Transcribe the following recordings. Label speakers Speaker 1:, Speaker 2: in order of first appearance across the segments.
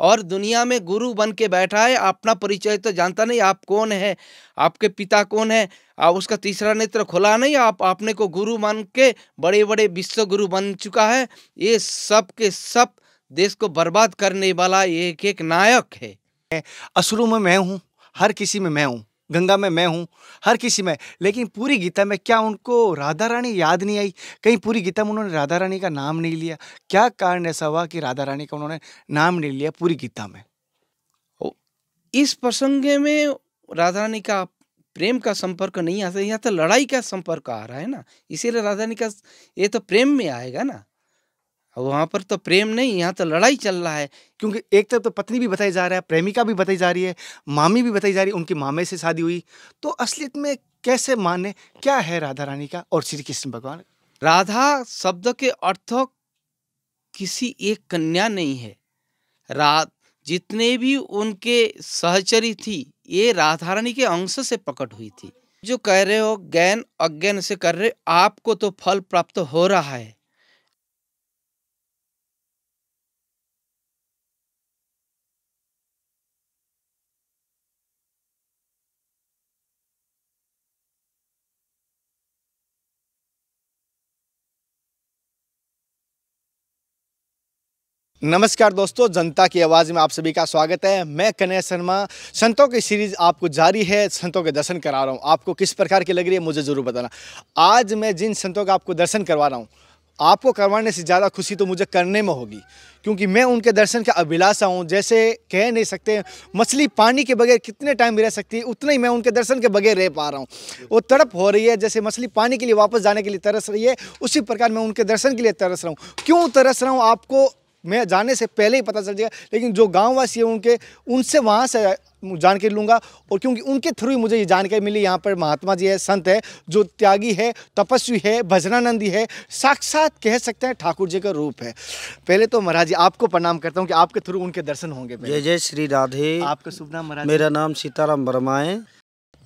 Speaker 1: और दुनिया में गुरु बन के बैठा है अपना परिचय तो जानता नहीं आप कौन है आपके पिता कौन है आप उसका तीसरा नेत्र खुला नहीं आप आपने को गुरु मान के बड़े बड़े विश्व गुरु बन चुका है ये सब के सब देश को बर्बाद करने वाला
Speaker 2: एक एक नायक
Speaker 1: है
Speaker 2: असुरु में मैं हूँ हर किसी में मैं हूँ गंगा में मैं हूँ हर किसी में लेकिन पूरी गीता में क्या उनको राधा रानी याद नहीं आई कहीं पूरी गीता में उन्होंने राधा रानी का नाम नहीं लिया क्या कारण ऐसा हुआ कि राधा रानी का उन्होंने नाम नहीं लिया पूरी गीता में इस प्रसंग में राधा रानी का
Speaker 1: प्रेम का संपर्क नहीं आता यहाँ तो लड़ाई का संपर्क आ रहा है ना इसीलिए राधा रानी का ये तो
Speaker 2: प्रेम में आएगा ना वहाँ पर तो प्रेम नहीं यहाँ तो लड़ाई चल रहा है क्योंकि एक तरफ तो पत्नी भी बताई जा रहा है प्रेमिका भी बताई जा रही है मामी भी बताई जा रही है उनकी मामे से शादी हुई तो असलियत में कैसे माने क्या है राधा रानी का और श्री कृष्ण भगवान राधा शब्द के अर्थ किसी एक कन्या नहीं है रा
Speaker 1: जितने भी उनके सहचरी थी ये राधा रानी के अंश से पकड़ हुई थी जो कह रहे हो ज्ञान अज्ञान से कर रहे आपको तो फल प्राप्त हो रहा है
Speaker 2: नमस्कार दोस्तों जनता की आवाज़ में आप सभी का स्वागत है मैं कन्हैया शर्मा संतों की सीरीज़ आपको जारी है संतों के दर्शन करा रहा हूँ आपको किस प्रकार की लग रही है मुझे ज़रूर बताना आज मैं जिन संतों का आपको दर्शन करवा रहा हूँ आपको करवाने से ज़्यादा खुशी तो मुझे करने में होगी क्योंकि मैं उनके दर्शन का अभिलाषा हूँ जैसे कह नहीं सकते मछली पानी के बगैर कितने टाइम भी रह सकती है उतना ही मैं उनके दर्शन के बगैर रह पा रहा हूँ वो तड़प हो रही है जैसे मछली पानी के लिए वापस जाने के लिए तरस रही है उसी प्रकार मैं उनके दर्शन के लिए तरस रहा हूँ क्यों तरस रहा हूँ आपको मैं जाने से पहले ही पता चल जाएगा लेकिन जो गाँववासी है उनके उनसे वहाँ से जानकारी लूँगा और क्योंकि उनके थ्रू ही मुझे ये जानकारी मिली यहाँ पर महात्मा जी है संत है जो त्यागी है तपस्वी है भजनानंदी है साक्षात कह सकते हैं ठाकुर जी का रूप है पहले तो महाराज जी आपको प्रणाम करता हूँ कि आपके थ्रू उनके दर्शन होंगे जय जय
Speaker 3: श्री राधे
Speaker 2: आपका शुभ नाम महाराज मेरा
Speaker 3: नाम सीताराम वर्मा है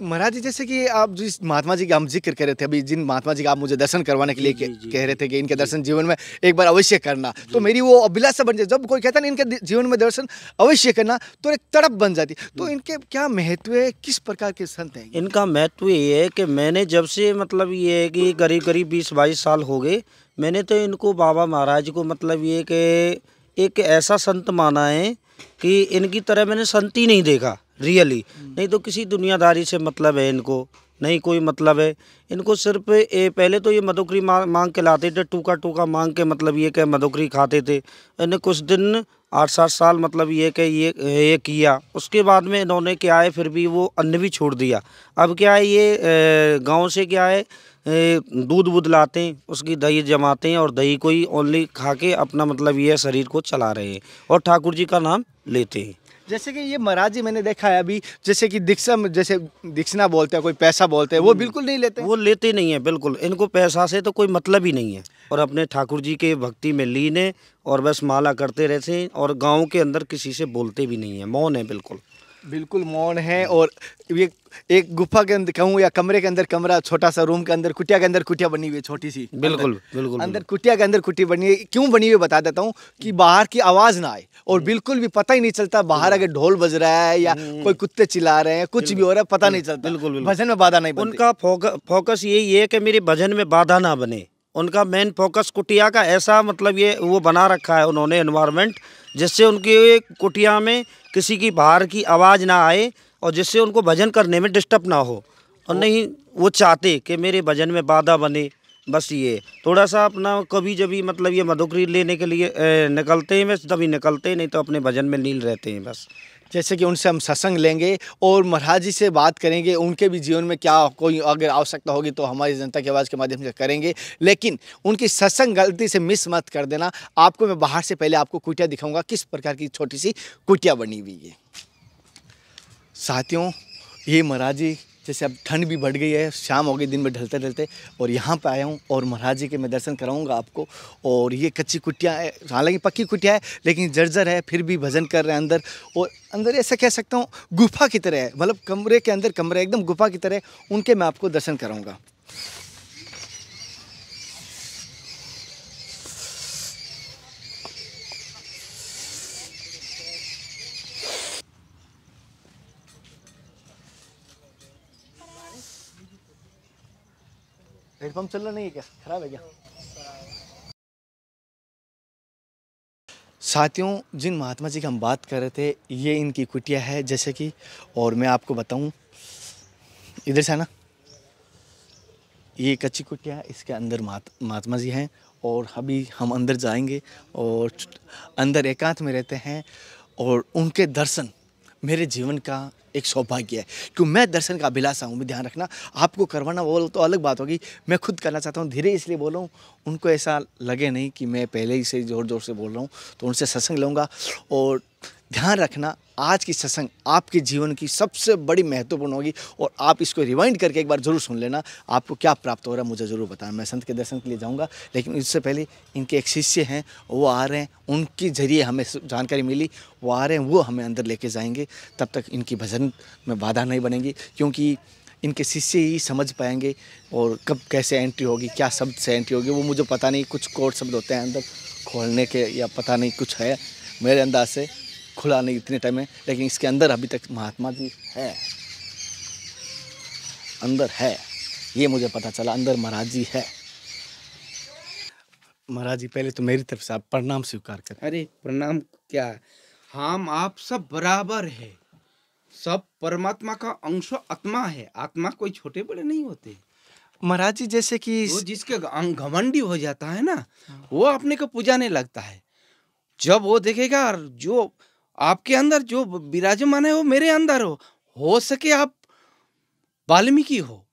Speaker 2: महाराज जी जैसे कि आप जिस महात्मा जी का हम जिक्र कर रहे थे अभी जिन महात्मा जी का आप मुझे दर्शन करवाने के लिए जी, जी, कह रहे थे कि इनके दर्शन जीवन में एक बार अवश्य करना तो मेरी वो अभिलाषा बन जाए जब कोई कहता ना इनके जीवन में दर्शन अवश्य करना तो एक तड़प बन जाती तो इनके क्या महत्व है किस प्रकार के संत हैं
Speaker 3: इनका महत्व ये है कि मैंने जब से मतलब ये है कि करीब करीब बीस बाईस साल हो गए मैंने तो इनको बाबा महाराज को मतलब ये कि एक ऐसा संत माना है कि इनकी तरह मैंने संत ही नहीं देखा रियली हम्म। नहीं तो किसी दुनियादारी से मतलब है इनको नहीं कोई मतलब है इनको सिर्फ ए, पहले तो ये मधुकरी मांग के लाते थे टूका टूका मांग के मतलब ये कह मधुकरी खाते थे इन्हें कुछ दिन आठ सात साल मतलब ये कह ये ये किया उसके बाद में इन्होंने क्या है फिर भी वो अन्न भी छोड़ दिया अब क्या है ये गांव से क्या है दूध वूध लाते हैं उसकी दही जमाते हैं और दही को ही ओनली खा के अपना मतलब ये शरीर को चला रहे हैं और ठाकुर जी का नाम लेते हैं
Speaker 2: जैसे कि ये मराजी मैंने देखा है अभी जैसे कि दीक्षा जैसे दीक्षना बोलते हैं
Speaker 3: कोई पैसा बोलते हैं वो हम्म। बिल्कुल नहीं लेते वो लेते नहीं है बिल्कुल इनको पैसा से तो कोई मतलब ही नहीं है और अपने ठाकुर जी के भक्ति में लीन है और बस माला करते रहते हैं और गाँव के अंदर किसी से बोलते भी नहीं है मौन है बिल्कुल
Speaker 2: बिल्कुल मौन है और ये एक गुफा के अंदर कहूँ या कमरे के अंदर कमरा छोटा सा रूम के अंदर कुटिया के अंदर कुटिया बनी हुई है छोटी सी बिल्कुल बिल्कुल अंदर कुटिया के अंदर कुटिया बनी हुई क्यों बनी हुई बता देता हूँ कि बाहर की आवाज़ ना आए और बिल्कुल भी पता ही नहीं चलता बाहर अगर ढोल बज रहा है या हम्म। कोई कुत्ते चिल्ला रहे हैं कुछ भी हो रहा है पता नहीं चलता बिल्कुल भजन
Speaker 3: में बाधा नहीं उनका फोकस यही है कि मेरे भजन में बाधा ना बने उनका मेन फोकस कुटिया का ऐसा मतलब ये वो बना रखा है उन्होंने एनवायरमेंट जिससे उनकी कुटिया में किसी की बाहर की आवाज़ ना आए और जिससे उनको भजन करने में डिस्टर्ब ना हो और नहीं वो चाहते कि मेरे भजन में बाधा बने बस ये थोड़ा सा अपना कभी जब भी मतलब ये मधुकरी लेने के लिए ए, निकलते हैं बस तभी निकलते हैं नहीं तो अपने भजन में नील रहते हैं बस जैसे कि उनसे हम सत्संग लेंगे और महाराज जी से बात करेंगे उनके भी
Speaker 2: जीवन में क्या कोई अगर आवश्यकता होगी तो हमारी जनता की आवाज़ के माध्यम से करेंगे लेकिन उनकी सत्संग गलती से मिस मत कर देना आपको मैं बाहर से पहले आपको कुटिया दिखाऊंगा किस प्रकार की छोटी सी कुटिया बनी हुई है साथियों ये जी जैसे अब ठंड भी बढ़ गई है शाम हो गई दिन में ढलते ढलते और यहाँ पे आया हूँ और महाराज जी के मैं दर्शन कराऊँगा आपको और ये कच्ची कुटिया है हालांकि पक्की कुटिया है लेकिन जर्जर है फिर भी भजन कर रहे हैं अंदर और अंदर ऐसा कह सकता हूँ गुफा की तरह है मतलब कमरे के अंदर कमरे एकदम गुफा की तरह उनके मैं आपको दर्शन कराऊँगा पंप चल रहा नहीं है क्या खराब है क्या साथियों जिन महात्मा जी की हम बात कर रहे थे ये इनकी कुटिया है जैसे कि और मैं आपको बताऊं इधर से है ना ये कच्ची कुटिया है इसके अंदर महात्मा जी हैं और अभी हम अंदर जाएंगे और अंदर एकांत में रहते हैं और उनके दर्शन मेरे जीवन का एक सौभाग्य है क्यों मैं दर्शन का अभिलाषा हूँ ध्यान रखना आपको करवाना वो तो अलग बात होगी मैं खुद करना चाहता हूँ धीरे इसलिए बोल रहा हूँ उनको ऐसा लगे नहीं कि मैं पहले ही से ज़ोर ज़ोर से बोल रहा हूँ तो उनसे सत्संग लूँगा और ध्यान रखना आज की सत्संग आपके जीवन की सबसे बड़ी महत्वपूर्ण होगी और आप इसको रिवाइंड करके एक बार ज़रूर सुन लेना आपको क्या प्राप्त हो रहा है मुझे ज़रूर बताना मैं संत के दर्शन के लिए जाऊँगा लेकिन इससे पहले इनके एक शिष्य हैं वो आ रहे हैं उनके ज़रिए हमें जानकारी मिली वो आ रहे हैं वो हमें अंदर लेके जाएंगे तब तक इनकी भजन में बाधा नहीं बनेंगी क्योंकि इनके शिष्य ही समझ पाएंगे और कब कैसे एंट्री होगी क्या शब्द से एंट्री होगी वो मुझे पता नहीं कुछ कोड शब्द होते हैं अंदर खोलने के या पता नहीं कुछ है मेरे अंदाज से खुला नहीं इतने टाइम में लेकिन इसके अंदर अभी तक महात्मा जी है अंदर है ये मुझे पता चला अंदर महाराज जी है महाराज जी पहले तो मेरी तरफ से आप प्रणाम स्वीकार करें अरे प्रणाम क्या
Speaker 1: हम आप सब बराबर है सब परमात्मा का अंश आत्मा है आत्मा कोई छोटे बड़े नहीं होते महाराज जी जैसे कि वो जिसके घमंडी हो जाता है ना वो अपने को पूजाने लगता है जब वो देखेगा जो आपके अंदर जो विराजमान है वो मेरे अंदर हो हो सके आप वाल्मीकि हो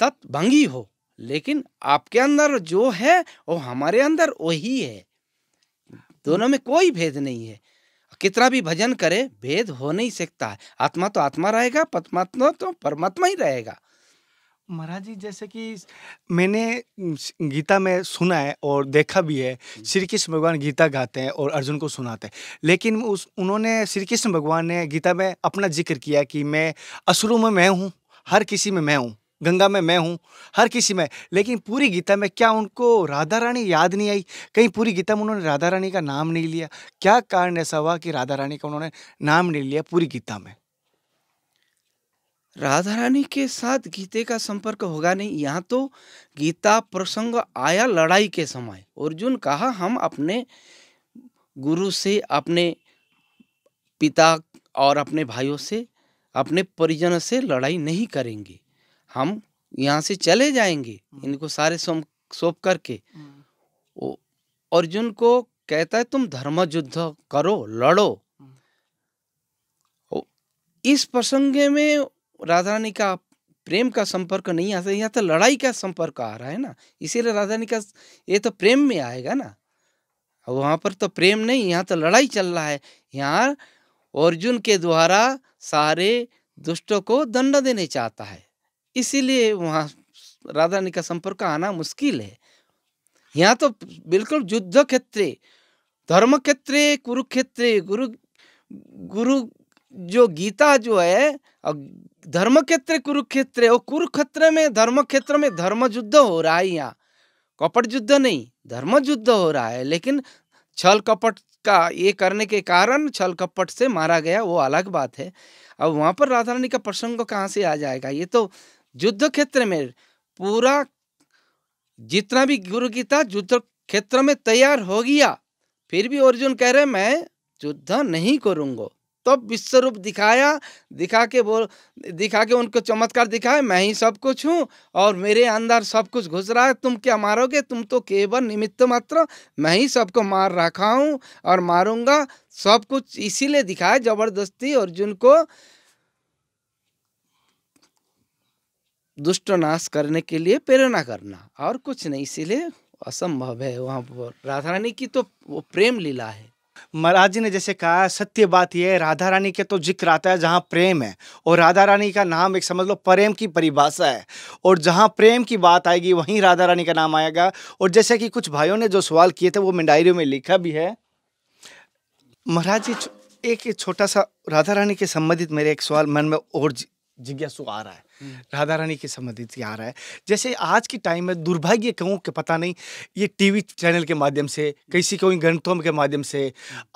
Speaker 1: तत् भंगी हो लेकिन आपके अंदर जो है वो हमारे अंदर वही है दोनों में कोई भेद नहीं है कितना भी भजन करे भेद हो नहीं सकता है आत्मा तो आत्मा रहेगा परमात्मा तो परमात्मा ही रहेगा
Speaker 2: महाराज जी जैसे कि मैंने गीता में सुना है और देखा भी है श्री कृष्ण भगवान गीता गाते हैं और अर्जुन को सुनाते हैं लेकिन उस उन्होंने श्री कृष्ण भगवान ने गीता में अपना जिक्र किया कि मैं असुरों में मैं हूँ हर किसी में मैं हूँ गंगा में मैं हूँ हर किसी में लेकिन पूरी गीता में क्या उनको राधा रानी याद नहीं आई कहीं पूरी गीता में उन्होंने राधा रानी का नाम नहीं लिया क्या कारण ऐसा हुआ कि राधा रानी का उन्होंने नाम नहीं लिया पूरी गीता में राधा रानी के साथ
Speaker 1: गीते का संपर्क होगा नहीं यहाँ तो गीता प्रसंग आया लड़ाई के समय अर्जुन कहा हम अपने गुरु से अपने पिता और अपने भाइयों से अपने परिजन से लड़ाई नहीं करेंगे हम यहाँ से चले जाएंगे हम्म। इनको सारे सौंप करके वो हम्म। अर्जुन को कहता है तुम धर्म युद्ध करो लड़ो हम्म। इस प्रसंग में राधा रानी का प्रेम का संपर्क नहीं आता यहाँ तो लड़ाई का संपर्क आ रहा है ना इसीलिए राधा रानी का ये तो प्रेम में आएगा ना वहाँ पर तो प्रेम नहीं यहाँ तो लड़ाई चल रहा है यहाँ अर्जुन के द्वारा सारे दुष्टों को दंड देने चाहता है इसीलिए वहाँ राधा रानी का संपर्क आना मुश्किल है यहाँ तो बिल्कुल युद्ध क्षेत्र धर्म क्षेत्र कुरुक्षेत्र गुरु गुरु जो गीता जो है धर्म क्षेत्र कुरुक्षेत्र और कुरुक्षेत्र में धर्म क्षेत्र में धर्म युद्ध हो रहा है यहाँ कपट युद्ध नहीं धर्म युद्ध हो रहा है लेकिन छल कपट का ये करने के कारण छल कपट से मारा गया वो अलग बात है अब वहाँ पर राधा रानी का प्रसंग कहाँ से आ जाएगा ये तो युद्ध क्षेत्र में पूरा जितना भी गुरु गीता युद्ध क्षेत्र में तैयार हो गया फिर भी अर्जुन कह रहे मैं युद्ध नहीं करूँगा तब विश्व रूप दिखाया दिखा के बोल दिखा के उनको चमत्कार दिखाया मैं ही सब कुछ हूँ और मेरे अंदर सब कुछ घुस रहा है तुम क्या मारोगे तुम तो केवल निमित्त मात्र मैं ही सबको मार रखा हूँ और मारूंगा सब कुछ इसीलिए दिखाया जबरदस्ती अर्जुन को दुष्ट नाश करने के लिए प्रेरणा करना और कुछ नहीं इसीलिए असंभव है वहाँ
Speaker 2: राधा रानी की तो वो प्रेम लीला है महाराज जी ने जैसे कहा सत्य बात यह है राधा रानी के तो जिक्र आता है जहाँ प्रेम है और राधा रानी का नाम एक समझ लो प्रेम की परिभाषा है और जहाँ प्रेम की बात आएगी वहीं राधा रानी का नाम आएगा और जैसे कि कुछ भाइयों ने जो सवाल किए थे वो मैं डायरी में लिखा भी है महाराज जी एक छोटा सा राधा रानी के संबंधित मेरे एक सवाल मन में और जिज्ञासु आ रहा है राधा रानी के संबंधित आ रहा है जैसे आज के टाइम में दुर्भाग्य कहूँ कि पता नहीं ये टीवी चैनल के माध्यम से कैसी कहीं ग्रंथों के माध्यम से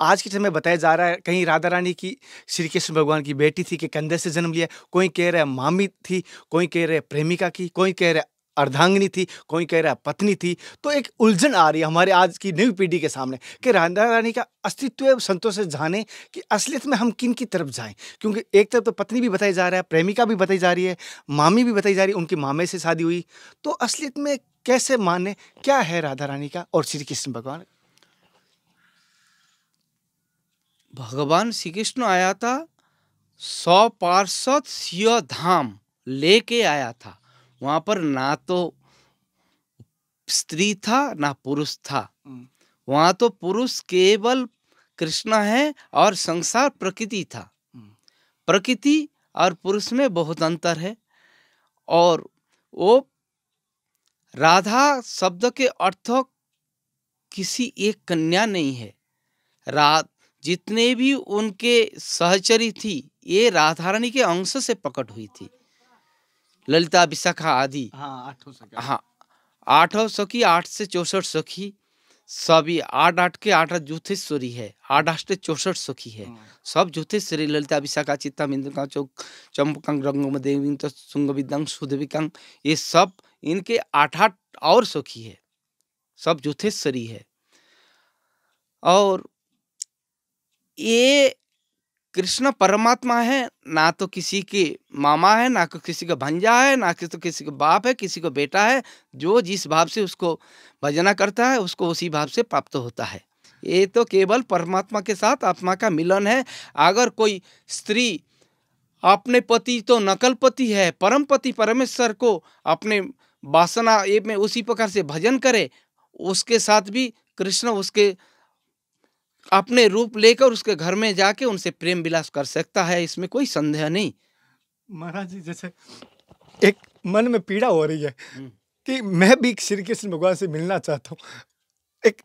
Speaker 2: आज के समय बताया जा रहा है कहीं राधा रानी की श्री कृष्ण भगवान की बेटी थी कि कंधे से जन्म लिया कोई कह रहा है मामी थी कोई कह रहे प्रेमिका की कोई कह रहे अर्धांगिनी थी कोई कह रहा है पत्नी थी तो एक उलझन आ रही है हमारे आज की नई पीढ़ी के सामने कि राधा रानी का अस्तित्व संतों से जाने कि असलियत में हम किन की तरफ जाएं क्योंकि एक तरफ तो पत्नी भी बताई जा रहा है प्रेमिका भी बताई जा रही है मामी भी बताई जा रही है उनकी मामे से शादी हुई तो असलियत में कैसे माने क्या है राधा रानी का और श्री कृष्ण भगवान भगवान श्री कृष्ण
Speaker 1: आया था सौ पार्षद सियो धाम लेके आया था वहां पर ना तो स्त्री था ना पुरुष था हम्म। वहां तो पुरुष केवल कृष्ण है और संसार प्रकृति था हम्म। प्रकृति और पुरुष में बहुत अंतर है और वो राधा शब्द के अर्थ किसी एक कन्या नहीं है रा जितने भी उनके सहचरी थी ये राधारानी के अंश से प्रकट हुई थी ललिता विशाखा हाँ, आदि
Speaker 2: हाँ आठ सखी हाँ
Speaker 1: आठों सखी आठ से चौसठ सखी सभी आठ आठ के आठ आठ जूथेश्वरी है आठ आठ चौसठ सखी है हाँ। सब जूथेश्वरी ललिता विशाखा चित्ता इंद्रकांग चौक चंपकांग रंगमदेवी सुंग विदंग सुदेविकांग ये सब इनके आठ आठ और सखी है सब जूथेश्वरी है और ये कृष्ण परमात्मा है ना तो किसी के मामा है ना किसी का भंजा है ना किसी तो किसी का बाप है किसी का बेटा है जो जिस भाव से उसको भजना करता है उसको उसी भाव से प्राप्त होता है ये तो केवल परमात्मा के साथ आत्मा का मिलन है अगर कोई स्त्री अपने पति तो नकल पति है परम पति परमेश्वर को अपने वासना में उसी प्रकार से भजन करे उसके साथ भी कृष्ण उसके अपने रूप लेकर उसके घर में जाके उनसे प्रेम विलास कर सकता है इसमें कोई संदेह नहीं
Speaker 2: महाराज जी जैसे एक मन में पीड़ा हो रही है हम्म। कि मैं भी श्री कृष्ण भगवान से मिलना चाहता हूँ एक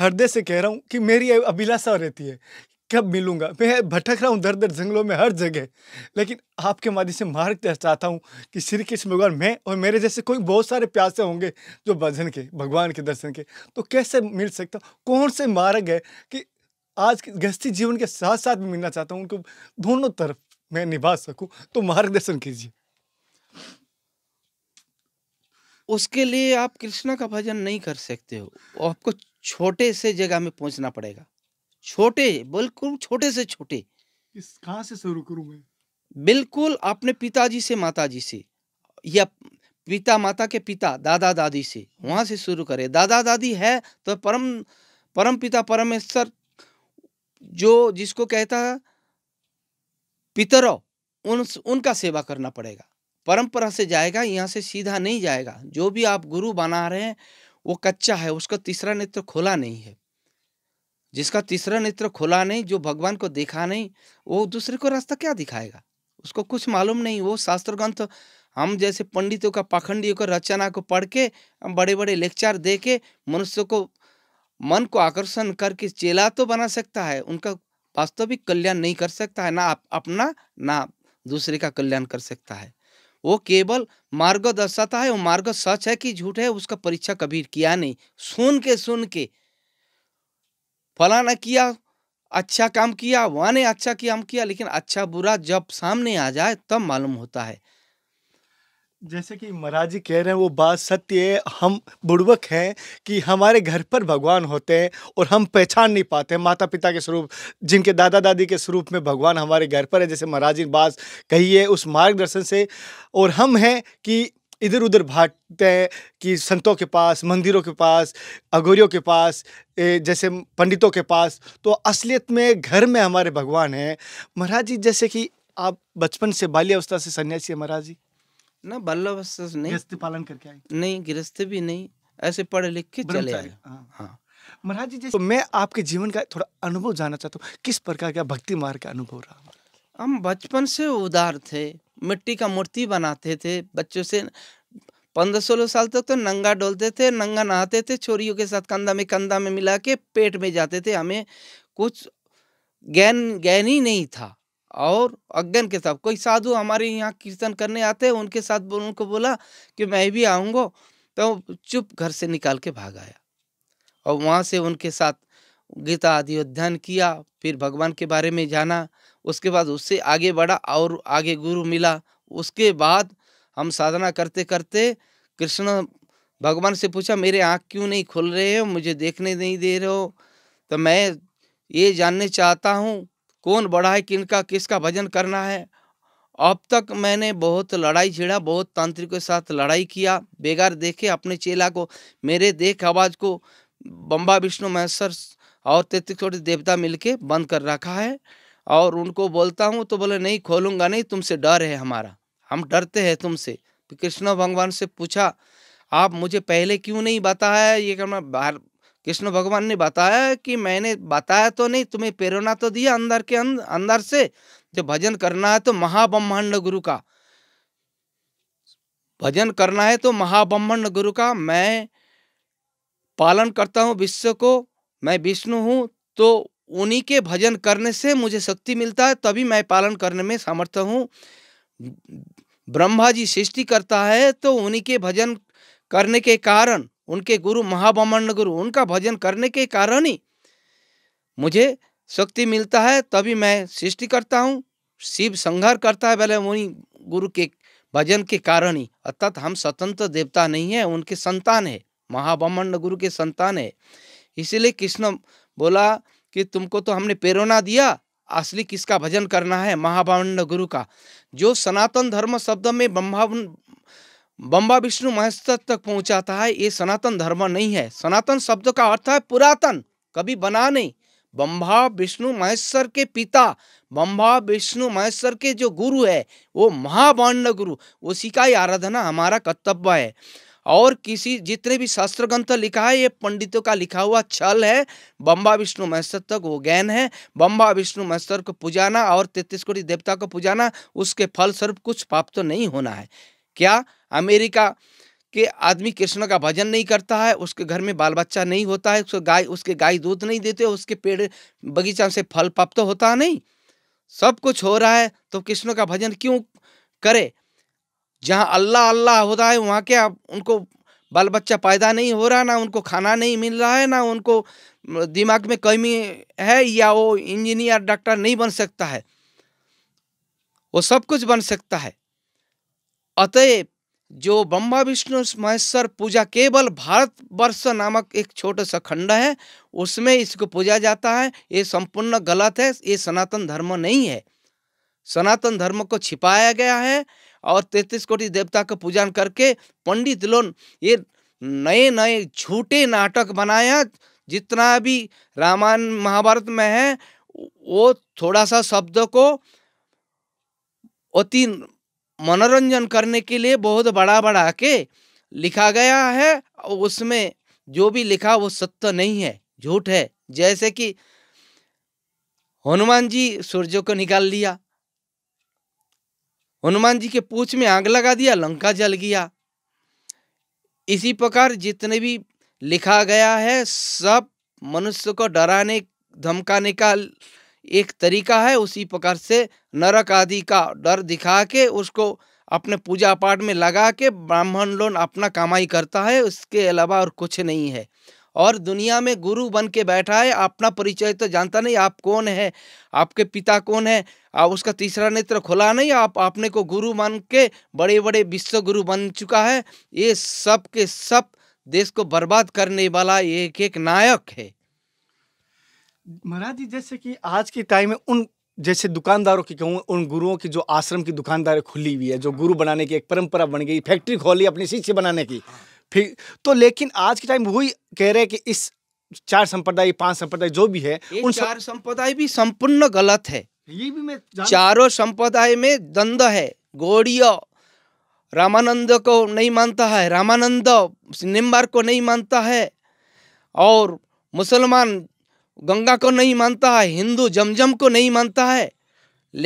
Speaker 2: हृदय से कह रहा हूँ कि मेरी अभिलाषा रहती है कब मिलूंगा मैं भटक रहा हूँ दर दर जंगलों में हर जगह लेकिन आपके माध्यम से मार्ग चाहता हूँ कि श्री कृष्ण भगवान मैं और मेरे जैसे कोई बहुत सारे प्यासे होंगे जो भजन के भगवान के दर्शन के तो कैसे मिल सकता हूँ कौन से मार्ग है कि आज गृहस्थी जीवन के साथ साथ मिलना चाहता हूँ उनको दोनों तरफ मैं निभा सकूँ तो मार्गदर्शन कीजिए उसके लिए आप कृष्णा का भजन नहीं कर सकते हो
Speaker 1: आपको छोटे से जगह में पहुंचना पड़ेगा छोटे बिल्कुल छोटे से छोटे इस कहां से शुरू करूं मैं बिल्कुल अपने पिताजी से माताजी से या पिता माता के पिता दादा दादी से वहां से शुरू करें दादा दादी है तो परम परम पिता परमेश्वर जो जिसको कहता है पितरों उन उनका सेवा करना पड़ेगा परंपरा से जाएगा यहाँ से सीधा नहीं जाएगा जो भी आप गुरु बना रहे हैं वो कच्चा है उसका तीसरा नेत्र खोला नहीं है जिसका तीसरा नेत्र खुला नहीं जो भगवान को देखा नहीं वो दूसरे को रास्ता क्या दिखाएगा उसको कुछ मालूम नहीं वो शास्त्र ग्रंथ हम जैसे पंडितों का पाखंडियों का रचना को पढ़ के बड़े बड़े लेक्चर दे के मनुष्य को मन को आकर्षण करके चेला तो बना सकता है उनका वास्तविक कल्याण नहीं कर सकता है ना आप अपना ना दूसरे का कल्याण कर सकता है वो केवल मार्ग दर्शाता है वो मार्ग सच है कि झूठ है उसका परीक्षा कभी किया नहीं सुन के सुन के फलाना किया अच्छा काम किया वहाँ ने अच्छा काम किया लेकिन अच्छा बुरा जब सामने आ जाए तब मालूम होता है
Speaker 2: जैसे कि महाराज जी कह रहे हैं वो बात सत्य है हम बुड़बक हैं कि हमारे घर पर भगवान होते हैं और हम पहचान नहीं पाते माता पिता के स्वरूप जिनके दादा दादी के स्वरूप में भगवान हमारे घर पर है जैसे महाराज जी बात कही है उस मार्गदर्शन से और हम हैं कि इधर उधर भागते हैं कि संतों के पास मंदिरों के पास अगोरियों के पास जैसे पंडितों के पास तो असलियत में घर में हमारे भगवान हैं महाराज जी जैसे कि आप बचपन से बाल्यावस्था से सन्यासी है महाराज जी
Speaker 1: ना बाल्यावस्था से नहीं गृहस्थ पालन करके आए
Speaker 2: नहीं गृहस्थ भी नहीं ऐसे पढ़ लिख के चले आए हाँ।, हाँ, महाराज जी जैसे तो मैं आपके जीवन का थोड़ा अनुभव जानना चाहता हूँ किस प्रकार का भक्ति मार्ग का अनुभव रहा हम बचपन से उदार थे मिट्टी का मूर्ति बनाते थे
Speaker 1: बच्चों से पंद्रह सोलह साल तक तो नंगा डोलते थे नंगा नहाते थे छोरियों के साथ कंधा में कंधा में मिला के पेट में जाते थे हमें कुछ ज्ञान ज्ञान ही नहीं था और अज्ञान के साथ कोई साधु हमारे यहाँ कीर्तन करने आते उनके साथ उनको बोला कि मैं भी आऊँगा तो चुप घर से निकाल के भाग आया और वहाँ से उनके साथ गीता आदि अध्ययन किया फिर भगवान के बारे में जाना उसके बाद उससे आगे बढ़ा और आगे गुरु मिला उसके बाद हम साधना करते करते कृष्ण भगवान से पूछा मेरे आँख क्यों नहीं खुल रहे हो मुझे देखने नहीं दे रहे हो तो मैं ये जानने चाहता हूँ कौन बड़ा है किनका किसका भजन करना है अब तक मैंने बहुत लड़ाई छिड़ा बहुत तांत्रिक के साथ लड़ाई किया बेगार देखे अपने चेला को मेरे देख आवाज को बम्बा विष्णु महेश्वर और तैतिक छोटे देवता मिलके बंद कर रखा है और उनको बोलता हूँ तो बोले नहीं खोलूँगा नहीं तुमसे डर है हमारा हम डरते हैं तुमसे तो कृष्ण भगवान से पूछा आप मुझे पहले क्यों नहीं बताया ये करना बाहर कृष्ण भगवान ने बताया कि मैंने बताया तो नहीं तुम्हें प्रेरणा तो दिया अंदर के अंदर से जो भजन करना है तो महाब्रह्मांड गुरु का भजन करना है तो महाब्रह्मांड गुरु का मैं पालन करता हूँ विश्व को मैं विष्णु हूँ तो उन्हीं के भजन करने से मुझे शक्ति मिलता है तभी मैं पालन करने में समर्थ हूँ ब्रह्मा जी सृष्टि करता है तो उन्हीं के भजन करने के कारण उनके गुरु महाब्रह्मण्ड गुरु उनका भजन करने के कारण ही मुझे शक्ति मिलता है तभी मैं सृष्टि करता हूँ शिव संघर्ष करता है पहले उन्हीं गुरु के भजन के कारण ही अर्थात हम स्वतंत्र देवता नहीं है उनके संतान है महाब्रह्मण्य गुरु के संतान है इसीलिए कृष्ण बोला कि तुमको तो हमने प्रेरणा दिया असली किसका भजन करना है महाभावंड गुरु का जो सनातन धर्म शब्द में ब्रह्मा बम्बा विष्णु महेश तक पहुंचाता है ये सनातन धर्म नहीं है सनातन शब्द का अर्थ है पुरातन कभी बना नहीं बम्भा विष्णु महेश्वर के पिता बम्भा विष्णु महेश्वर के जो गुरु है वो महाबाण्ड गुरु उसी का ही आराधना हमारा कर्तव्य है और किसी जितने भी शास्त्र ग्रंथ लिखा है ये पंडितों का लिखा हुआ छल है बम्बा विष्णु महेश्वर तक वो ज्ञान है बम्बा विष्णु महेश्वर को पूजाना और तैतीस कोटि देवता को पुजाना उसके फल स्वरूप कुछ पाप तो नहीं होना है क्या अमेरिका के आदमी कृष्ण का भजन नहीं करता है उसके घर में बाल बच्चा नहीं होता है उसको गाय उसके गाय दूध नहीं देते उसके पेड़ बगीचा से फल प्राप्त तो होता नहीं सब कुछ हो रहा है तो कृष्ण का भजन क्यों करे जहाँ अल्लाह अल्लाह हो रहा है वहाँ क्या उनको बाल बच्चा पैदा नहीं हो रहा ना उनको खाना नहीं मिल रहा है ना उनको दिमाग में कमी है या वो इंजीनियर डॉक्टर नहीं बन सकता है वो सब कुछ बन सकता है अतएव जो ब्रह्मा विष्णु महेश्वर पूजा केवल भारतवर्ष नामक एक छोटा सा खंड है उसमें इसको पूजा जाता है ये संपूर्ण गलत है ये सनातन धर्म नहीं है सनातन धर्म को छिपाया गया है और तैतीस कोटि देवता का पूजन करके पंडित लोग ये नए नए झूठे नाटक बनाया जितना भी रामायण महाभारत में है वो थोड़ा सा शब्द को अति मनोरंजन करने के लिए बहुत बड़ा बड़ा के लिखा गया है उसमें जो भी लिखा वो सत्य नहीं है झूठ है जैसे कि हनुमान जी सूर्य को निकाल लिया हनुमान जी के पूछ में आग लगा दिया लंका जल गया इसी प्रकार जितने भी लिखा गया है सब मनुष्य को डराने धमकाने का एक तरीका है उसी प्रकार से नरक आदि का डर दिखा के उसको अपने पूजा पाठ में लगा के ब्राह्मण लोन अपना कमाई करता है उसके अलावा और कुछ नहीं है और दुनिया में गुरु बन के बैठा है अपना परिचय तो जानता नहीं आप कौन है आपके पिता कौन है आप उसका तीसरा नेत्र खुला नहीं आप अपने को गुरु मान के बड़े बड़े विश्व गुरु बन चुका है ये सब के सब देश को बर्बाद करने वाला एक एक नायक है
Speaker 2: महाराज जी जैसे कि आज के टाइम में उन जैसे दुकानदारों की कहूँ उन गुरुओं की जो आश्रम की दुकानदारें खुली हुई है जो गुरु बनाने की एक परंपरा बन गई फैक्ट्री खोली अपने शिष्य बनाने की फिर तो लेकिन आज के टाइम वही कह रहे हैं कि इस चार संप्रदाय पांच संप्रदाय जो भी है उन चार संप्रदाय भी संपूर्ण गलत है ये भी मैं चारों
Speaker 1: संप्रदाय में द्वंद है गौड़ीय रामानंद को नहीं मानता है रामानंद निम्बार को नहीं मानता है और मुसलमान गंगा को नहीं मानता है हिंदू जमजम को नहीं मानता है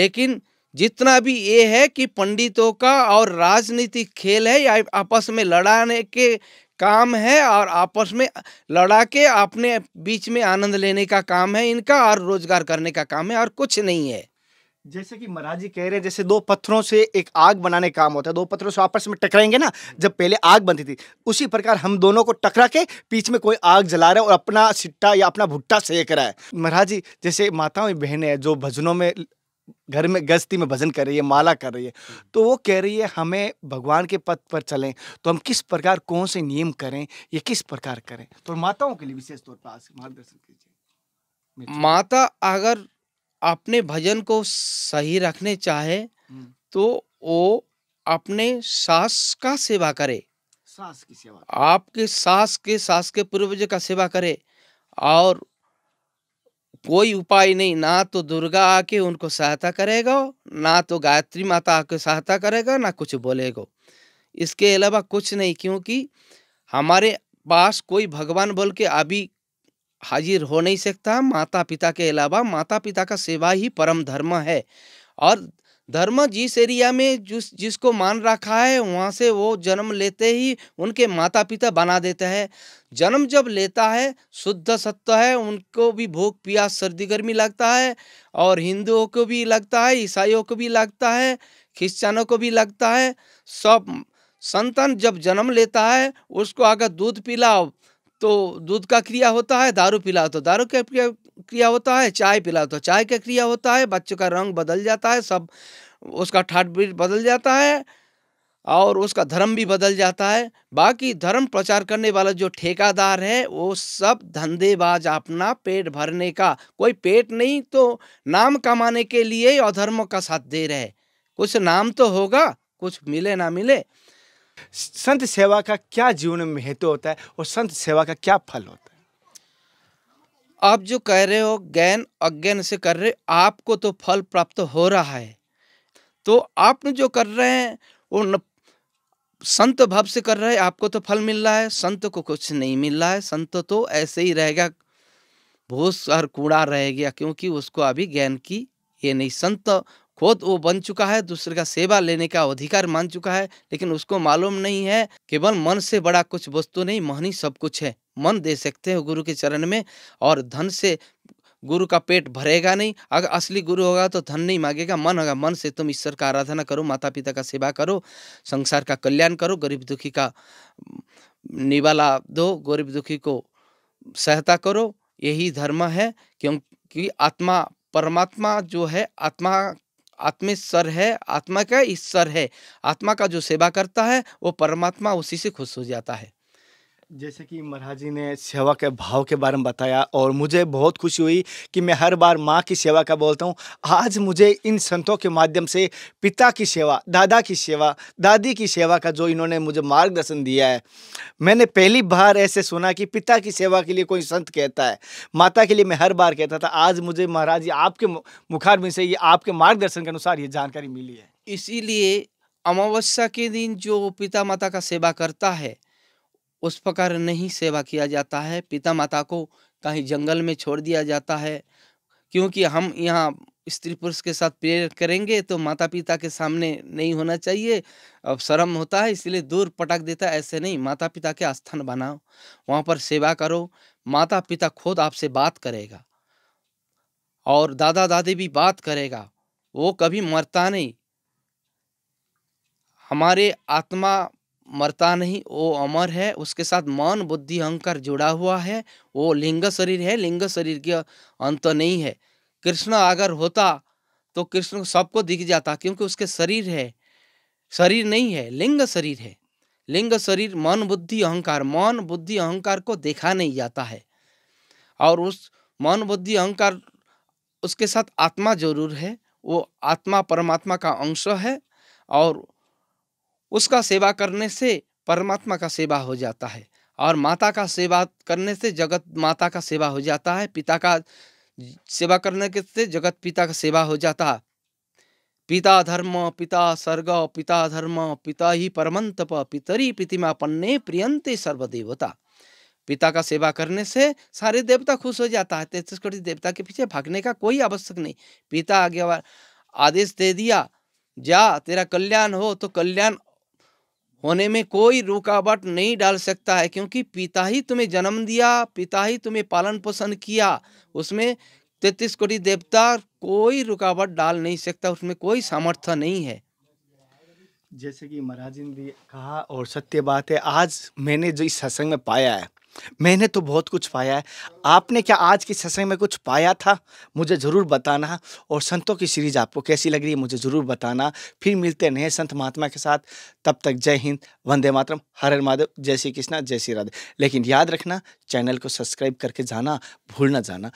Speaker 1: लेकिन जितना भी ये है कि पंडितों का और राजनीतिक खेल है आपस में लड़ाने के काम है और आपस में लड़ा के अपने बीच में आनंद लेने का काम है इनका और रोजगार करने का काम है और कुछ नहीं है
Speaker 2: जैसे कि महाराज जी कह रहे हैं जैसे दो पत्थरों से एक आग बनाने का काम होता है दो पत्थरों से आपस में टकराएंगे ना जब पहले आग बनती थी उसी प्रकार हम दोनों को टकरा के बीच में कोई आग जला रहा है और अपना सिट्टा या अपना भुट्टा सेक रहा है महाराज जी जैसे माताओं बहनें जो भजनों में घर में गस्ती में भजन कर रही है माला कर रही है तो वो कह रही है हमें भगवान के पथ पर चलें तो हम किस प्रकार कौन से नियम करें ये किस प्रकार करें तो माताओं के लिए विशेष तौर पर आज मार्गदर्शन कीजिए माता अगर अपने भजन को
Speaker 1: सही रखने चाहे तो वो अपने सास का सेवा करे
Speaker 2: सास की सेवा
Speaker 1: आपके सास के सास के पूर्वज का सेवा करे और कोई उपाय नहीं ना तो दुर्गा आके उनको सहायता करेगा ना तो गायत्री माता आके सहायता करेगा ना कुछ बोलेगा इसके अलावा कुछ नहीं क्योंकि हमारे पास कोई भगवान बोल के अभी हाजिर हो नहीं सकता माता पिता के अलावा माता पिता का सेवा ही परम धर्म है और धर्म जिस एरिया में जिस जिसको मान रखा है वहाँ से वो जन्म लेते ही उनके माता पिता बना देते हैं जन्म जब लेता है शुद्ध सत्य है उनको भी भूख प्यास सर्दी गर्मी लगता है और हिंदुओं को भी लगता है ईसाइयों को भी लगता है ख्रिश्चनों को भी लगता है सब संतान जब जन्म लेता है उसको अगर दूध पिलाओ तो दूध का क्रिया होता है दारू पिलाओ तो दारू का क्रिया क्रिया होता है चाय पिलाओ तो चाय का क्रिया होता है बच्चों का रंग बदल जाता है सब उसका ठाट भी बदल जाता है और उसका धर्म भी बदल जाता है बाकी धर्म प्रचार करने वाला जो ठेकादार है वो सब धंधेबाज अपना पेट भरने का कोई पेट नहीं तो नाम कमाने के लिए अधर्म का साथ दे रहे कुछ नाम तो होगा कुछ मिले ना मिले
Speaker 2: संत सेवा का क्या जीवन में महत्व होता है और संत सेवा का क्या फल होता है आप जो कह रहे हो ज्ञान अज्ञान से कर रहे आपको तो फल
Speaker 1: प्राप्त हो रहा है तो आप जो कर रहे हैं वो न, संत भाव से कर रहे हैं आपको तो फल मिल रहा है संत को कुछ नहीं मिल रहा है संत तो ऐसे ही रहेगा भूस और कूड़ा रह गया क्योंकि उसको अभी ज्ञान की ये नहीं संत खुद वो बन चुका है दूसरे का सेवा लेने का अधिकार मान चुका है लेकिन उसको मालूम नहीं है केवल मन से बड़ा कुछ वस्तु नहीं मन ही सब कुछ है मन दे सकते हो गुरु के चरण में और धन से गुरु का पेट भरेगा नहीं अगर असली गुरु होगा तो धन नहीं मांगेगा मन होगा मन से तुम ईश्वर का आराधना करो माता पिता का सेवा करो संसार का कल्याण करो गरीब दुखी का निवाला दो गरीब दुखी को सहायता करो यही धर्म है क्योंकि आत्मा परमात्मा जो है आत्मा आत्मिक सर है आत्मा का ईश्वर है आत्मा का जो सेवा करता है वो परमात्मा उसी से खुश हो जाता है
Speaker 2: जैसे कि महाराज जी ने सेवा के भाव के बारे में बताया और मुझे बहुत खुशी हुई कि मैं हर बार माँ की सेवा का बोलता हूँ आज मुझे इन संतों के माध्यम से पिता की सेवा दादा की सेवा दादी की सेवा का जो इन्होंने मुझे मार्गदर्शन दिया है मैंने पहली बार ऐसे सुना कि पिता की सेवा के लिए कोई संत कहता है माता के लिए मैं हर बार कहता था आज मुझे महाराज जी आपके मुखार में से ये आपके मार्गदर्शन के अनुसार ये जानकारी मिली है इसीलिए अमावस्या के दिन जो पिता
Speaker 1: माता का सेवा करता है उस प्रकार नहीं सेवा किया जाता है पिता माता को कहीं जंगल में छोड़ दिया जाता है क्योंकि हम यहाँ स्त्री पुरुष के साथ प्रेयर करेंगे तो माता पिता के सामने नहीं होना चाहिए अब शर्म होता है इसलिए दूर पटक देता है ऐसे नहीं माता पिता के स्थान बनाओ वहाँ पर सेवा करो माता पिता खुद आपसे बात करेगा और दादा दादी भी बात करेगा वो कभी मरता नहीं हमारे आत्मा मरता नहीं वो अमर है उसके साथ मन बुद्धि अहंकार जुड़ा हुआ है वो लिंग शरीर है लिंग शरीर के अंत नहीं है कृष्ण अगर होता तो कृष्ण सबको दिख जाता क्योंकि उसके शरीर है शरीर नहीं है लिंग शरीर है लिंग शरीर मन बुद्धि अहंकार मन बुद्धि अहंकार को देखा नहीं जाता है और उस मन बुद्धि अहंकार उसके साथ आत्मा जरूर है वो आत्मा परमात्मा का अंश है और उसका सेवा करने से परमात्मा का सेवा हो जाता है और माता का सेवा करने से जगत माता का सेवा हो जाता है पिता का सेवा करने के से जगत पिता का सेवा हो जाता है पिता धर्म पिता स्वर्ग पिता धर्म पिता ही परमंतप पितरी पितिमा पन्ने प्रियंते सर्वदेवता पिता का सेवा करने से सारे देवता खुश हो जाता है तेतीस कोटि देवता के पीछे भागने का कोई आवश्यक नहीं पिता आगे आदेश दे दिया जा तेरा कल्याण हो तो कल्याण होने में कोई रुकावट नहीं डाल सकता है क्योंकि पिता ही तुम्हें जन्म दिया पिता ही तुम्हें पालन पोषण किया उसमें तैतीस कोटि देवता कोई रुकावट डाल नहीं सकता उसमें कोई सामर्थ्य नहीं है
Speaker 2: जैसे कि महाराज ने भी कहा और सत्य बात है आज मैंने जो इस सत्संग में पाया है मैंने तो बहुत कुछ पाया है आपने क्या आज की सत्संग में कुछ पाया था मुझे ज़रूर बताना और संतों की सीरीज आपको कैसी लग रही है मुझे ज़रूर बताना फिर मिलते हैं नए संत महात्मा के साथ तब तक जय हिंद वंदे मातरम हर हर महादेव जय श्री कृष्णा जय श्री राधे लेकिन याद रखना चैनल को सब्सक्राइब करके जाना भूल ना जाना